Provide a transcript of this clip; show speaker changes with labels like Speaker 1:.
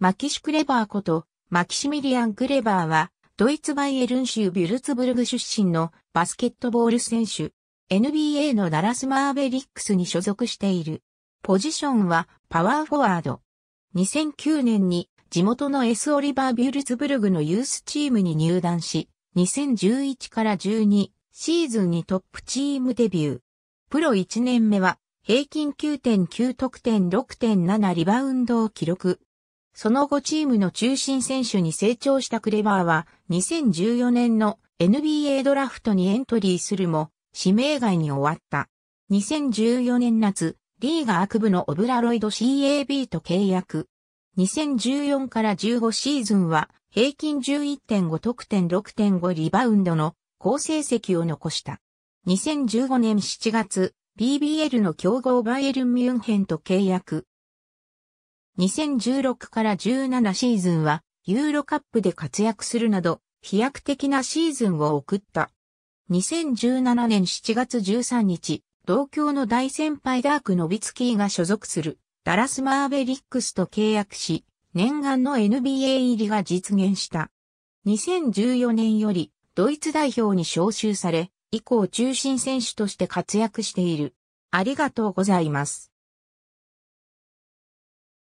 Speaker 1: マキシュ・クレバーこと、マキシミリアン・クレバーは、ドイツバイエルン州ビュルツブルグ出身のバスケットボール選手、NBA のダラス・マーベリックスに所属している。ポジションはパワーフォワード。2009年に地元の S オリバー・ビュルツブルグのユースチームに入団し、2011から12シーズンにトップチームデビュー。プロ1年目は平均9.9得点6.7リバウンドを記録。その後チームの中心選手に成長したクレバーは2014年の NBA ドラフトにエントリーするも指名外に終わった。2014年夏、リーガー悪部のオブラロイド CAB と契約。2014から15シーズンは平均11.5得点6.5リバウンドの好成績を残した。2015年7月、BBL の強豪バイエルン・ミュンヘンと契約。2016から17シーズンはユーロカップで活躍するなど飛躍的なシーズンを送った。2017年7月13日、同郷の大先輩ダーク・ノビツキーが所属するダラス・マーベリックスと契約し、念願の NBA 入りが実現した。2014年よりドイツ代表に招集され、以降中心選手として活躍している。ありがとうございます。